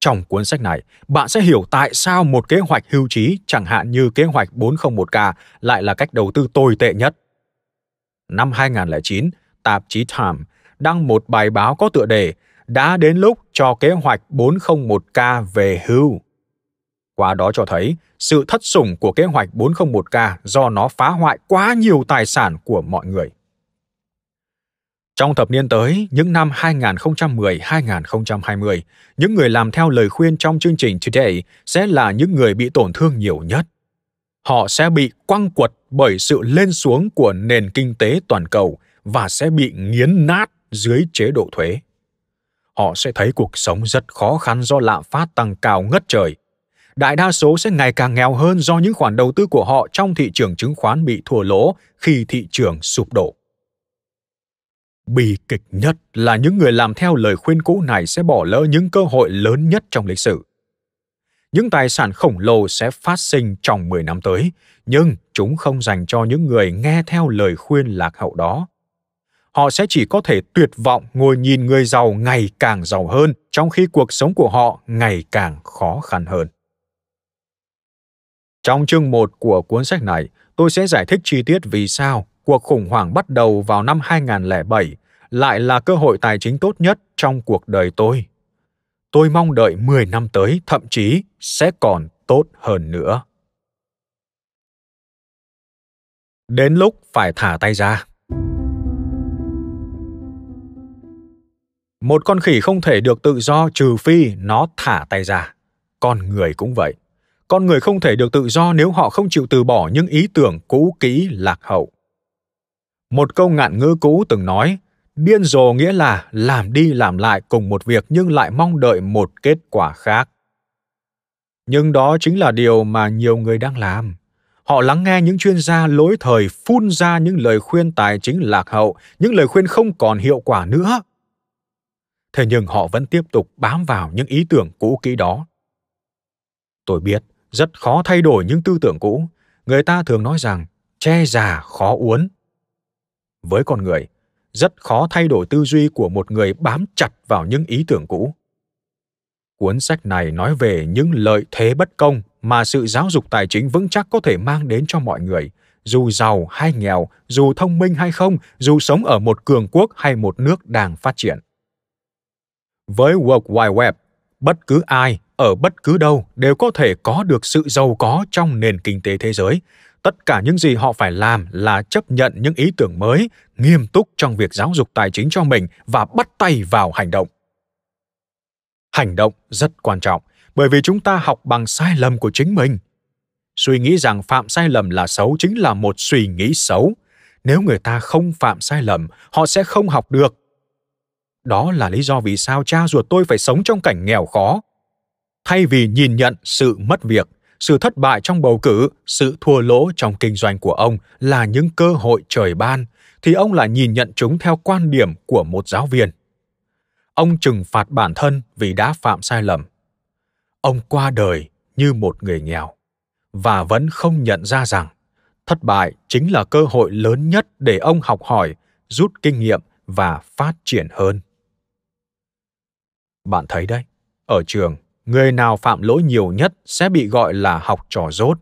S1: Trong cuốn sách này, bạn sẽ hiểu tại sao một kế hoạch hưu trí, chẳng hạn như kế hoạch 401k, lại là cách đầu tư tồi tệ nhất. Năm 2009, tạp chí Time đăng một bài báo có tựa đề Đã đến lúc cho kế hoạch 401k về hưu. Qua đó cho thấy sự thất sủng của kế hoạch 401K do nó phá hoại quá nhiều tài sản của mọi người. Trong thập niên tới, những năm 2010-2020, những người làm theo lời khuyên trong chương trình Today sẽ là những người bị tổn thương nhiều nhất. Họ sẽ bị quăng quật bởi sự lên xuống của nền kinh tế toàn cầu và sẽ bị nghiến nát dưới chế độ thuế. Họ sẽ thấy cuộc sống rất khó khăn do lạm phát tăng cao ngất trời – đại đa số sẽ ngày càng nghèo hơn do những khoản đầu tư của họ trong thị trường chứng khoán bị thua lỗ khi thị trường sụp đổ. Bi kịch nhất là những người làm theo lời khuyên cũ này sẽ bỏ lỡ những cơ hội lớn nhất trong lịch sử. Những tài sản khổng lồ sẽ phát sinh trong 10 năm tới, nhưng chúng không dành cho những người nghe theo lời khuyên lạc hậu đó họ sẽ chỉ có thể tuyệt vọng ngồi nhìn người giàu ngày càng giàu hơn trong khi cuộc sống của họ ngày càng khó khăn hơn trong chương 1 của cuốn sách này, tôi sẽ giải thích chi tiết vì sao cuộc khủng hoảng bắt đầu vào năm 2007 lại là cơ hội tài chính tốt nhất trong cuộc đời tôi. Tôi mong đợi 10 năm tới thậm chí sẽ còn tốt hơn nữa. Đến lúc phải thả tay ra. Một con khỉ không thể được tự do trừ phi nó thả tay ra. Con người cũng vậy con người không thể được tự do nếu họ không chịu từ bỏ những ý tưởng cũ kỹ lạc hậu một câu ngạn ngữ cũ từng nói điên rồ nghĩa là làm đi làm lại cùng một việc nhưng lại mong đợi một kết quả khác nhưng đó chính là điều mà nhiều người đang làm họ lắng nghe những chuyên gia lối thời phun ra những lời khuyên tài chính lạc hậu những lời khuyên không còn hiệu quả nữa thế nhưng họ vẫn tiếp tục bám vào những ý tưởng cũ kỹ đó tôi biết rất khó thay đổi những tư tưởng cũ người ta thường nói rằng che già khó uốn với con người rất khó thay đổi tư duy của một người bám chặt vào những ý tưởng cũ cuốn sách này nói về những lợi thế bất công mà sự giáo dục tài chính vững chắc có thể mang đến cho mọi người dù giàu hay nghèo dù thông minh hay không dù sống ở một cường quốc hay một nước đang phát triển với world wide web bất cứ ai ở bất cứ đâu đều có thể có được sự giàu có trong nền kinh tế thế giới tất cả những gì họ phải làm là chấp nhận những ý tưởng mới nghiêm túc trong việc giáo dục tài chính cho mình và bắt tay vào hành động hành động rất quan trọng bởi vì chúng ta học bằng sai lầm của chính mình suy nghĩ rằng phạm sai lầm là xấu chính là một suy nghĩ xấu nếu người ta không phạm sai lầm họ sẽ không học được đó là lý do vì sao cha ruột tôi phải sống trong cảnh nghèo khó. Thay vì nhìn nhận sự mất việc, sự thất bại trong bầu cử, sự thua lỗ trong kinh doanh của ông là những cơ hội trời ban, thì ông lại nhìn nhận chúng theo quan điểm của một giáo viên. Ông trừng phạt bản thân vì đã phạm sai lầm. Ông qua đời như một người nghèo và vẫn không nhận ra rằng thất bại chính là cơ hội lớn nhất để ông học hỏi, rút kinh nghiệm và phát triển hơn. Bạn thấy đấy, ở trường, người nào phạm lỗi nhiều nhất sẽ bị gọi là học trò dốt.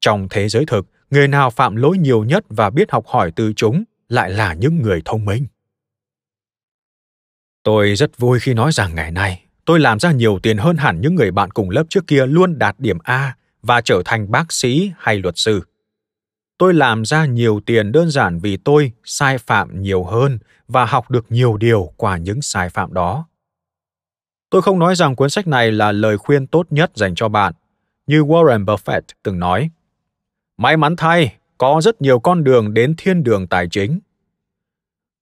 S1: Trong thế giới thực, người nào phạm lỗi nhiều nhất và biết học hỏi từ chúng lại là những người thông minh. Tôi rất vui khi nói rằng ngày nay, tôi làm ra nhiều tiền hơn hẳn những người bạn cùng lớp trước kia luôn đạt điểm A và trở thành bác sĩ hay luật sư. Tôi làm ra nhiều tiền đơn giản vì tôi sai phạm nhiều hơn và học được nhiều điều qua những sai phạm đó. Tôi không nói rằng cuốn sách này là lời khuyên tốt nhất dành cho bạn. Như Warren Buffett từng nói, May mắn thay, có rất nhiều con đường đến thiên đường tài chính.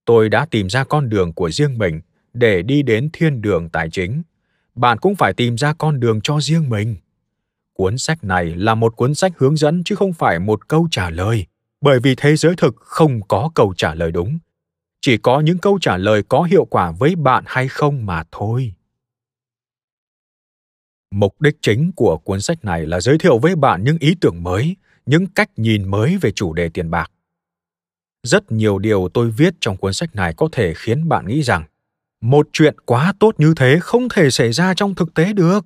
S1: Tôi đã tìm ra con đường của riêng mình để đi đến thiên đường tài chính. Bạn cũng phải tìm ra con đường cho riêng mình. Cuốn sách này là một cuốn sách hướng dẫn chứ không phải một câu trả lời, bởi vì thế giới thực không có câu trả lời đúng. Chỉ có những câu trả lời có hiệu quả với bạn hay không mà thôi mục đích chính của cuốn sách này là giới thiệu với bạn những ý tưởng mới những cách nhìn mới về chủ đề tiền bạc rất nhiều điều tôi viết trong cuốn sách này có thể khiến bạn nghĩ rằng một chuyện quá tốt như thế không thể xảy ra trong thực tế được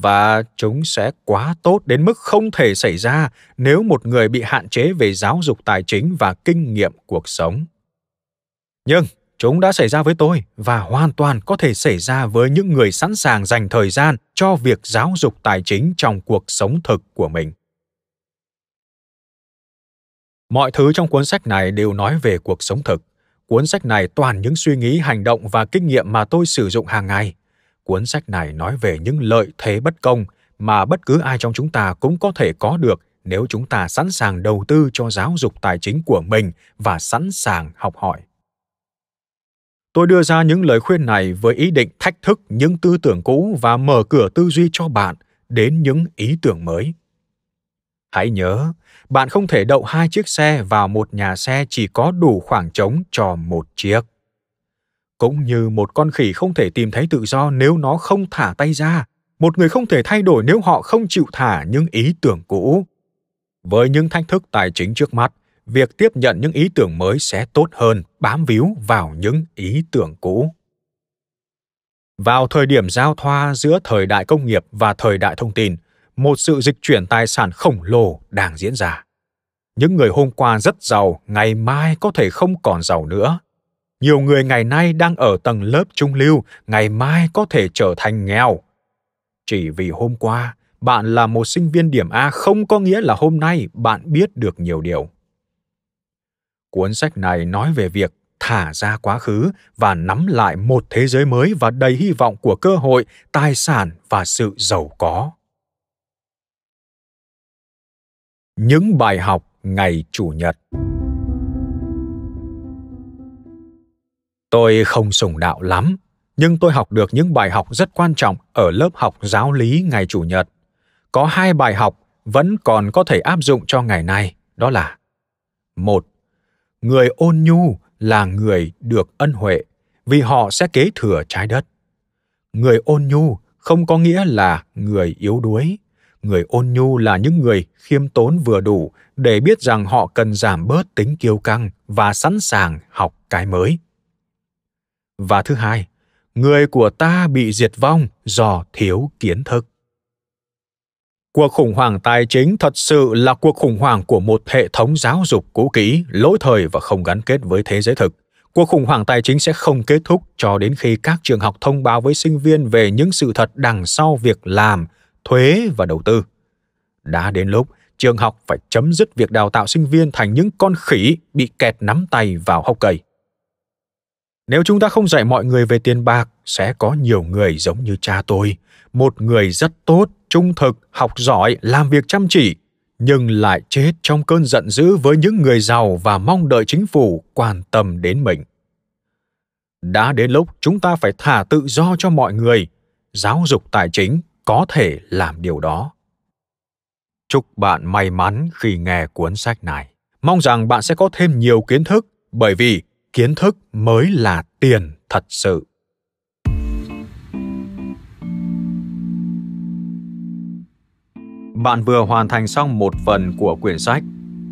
S1: và chúng sẽ quá tốt đến mức không thể xảy ra nếu một người bị hạn chế về giáo dục tài chính và kinh nghiệm cuộc sống nhưng Chúng đã xảy ra với tôi và hoàn toàn có thể xảy ra với những người sẵn sàng dành thời gian cho việc giáo dục tài chính trong cuộc sống thực của mình. Mọi thứ trong cuốn sách này đều nói về cuộc sống thực. Cuốn sách này toàn những suy nghĩ, hành động và kinh nghiệm mà tôi sử dụng hàng ngày. Cuốn sách này nói về những lợi thế bất công mà bất cứ ai trong chúng ta cũng có thể có được nếu chúng ta sẵn sàng đầu tư cho giáo dục tài chính của mình và sẵn sàng học hỏi tôi đưa ra những lời khuyên này với ý định thách thức những tư tưởng cũ và mở cửa tư duy cho bạn đến những ý tưởng mới hãy nhớ bạn không thể đậu hai chiếc xe vào một nhà xe chỉ có đủ khoảng trống cho một chiếc cũng như một con khỉ không thể tìm thấy tự do nếu nó không thả tay ra một người không thể thay đổi nếu họ không chịu thả những ý tưởng cũ với những thách thức tài chính trước mắt việc tiếp nhận những ý tưởng mới sẽ tốt hơn bám víu vào những ý tưởng cũ vào thời điểm giao thoa giữa thời đại công nghiệp và thời đại thông tin một sự dịch chuyển tài sản khổng lồ đang diễn ra những người hôm qua rất giàu ngày mai có thể không còn giàu nữa nhiều người ngày nay đang ở tầng lớp trung lưu ngày mai có thể trở thành nghèo chỉ vì hôm qua bạn là một sinh viên điểm a không có nghĩa là hôm nay bạn biết được nhiều điều Cuốn sách này nói về việc thả ra quá khứ và nắm lại một thế giới mới và đầy hy vọng của cơ hội, tài sản và sự giàu có. Những bài học ngày chủ nhật. Tôi không sùng đạo lắm, nhưng tôi học được những bài học rất quan trọng ở lớp học giáo lý ngày chủ nhật. Có hai bài học vẫn còn có thể áp dụng cho ngày nay, đó là: một người ôn nhu là người được ân huệ vì họ sẽ kế thừa trái đất người ôn nhu không có nghĩa là người yếu đuối người ôn nhu là những người khiêm tốn vừa đủ để biết rằng họ cần giảm bớt tính kiêu căng và sẵn sàng học cái mới và thứ hai người của ta bị diệt vong do thiếu kiến thức cuộc khủng hoảng tài chính thật sự là cuộc khủng hoảng của một hệ thống giáo dục cũ kỹ lỗi thời và không gắn kết với thế giới thực cuộc khủng hoảng tài chính sẽ không kết thúc cho đến khi các trường học thông báo với sinh viên về những sự thật đằng sau việc làm thuế và đầu tư đã đến lúc trường học phải chấm dứt việc đào tạo sinh viên thành những con khỉ bị kẹt nắm tay vào hốc cây nếu chúng ta không dạy mọi người về tiền bạc sẽ có nhiều người giống như cha tôi một người rất tốt trung thực, học giỏi, làm việc chăm chỉ, nhưng lại chết trong cơn giận dữ với những người giàu và mong đợi chính phủ quan tâm đến mình. Đã đến lúc chúng ta phải thả tự do cho mọi người, giáo dục tài chính có thể làm điều đó. Chúc bạn may mắn khi nghe cuốn sách này. Mong rằng bạn sẽ có thêm nhiều kiến thức bởi vì kiến thức mới là tiền thật sự. Bạn vừa hoàn thành xong một phần của quyển sách.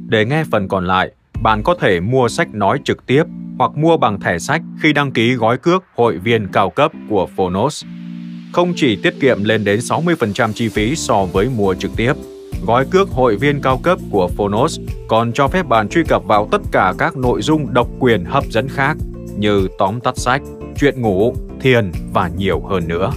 S1: Để nghe phần còn lại, bạn có thể mua sách nói trực tiếp hoặc mua bằng thẻ sách khi đăng ký gói cước hội viên cao cấp của Phonos. Không chỉ tiết kiệm lên đến 60% chi phí so với mua trực tiếp, gói cước hội viên cao cấp của Phonos còn cho phép bạn truy cập vào tất cả các nội dung độc quyền hấp dẫn khác như tóm tắt sách, chuyện ngủ, thiền và nhiều hơn nữa.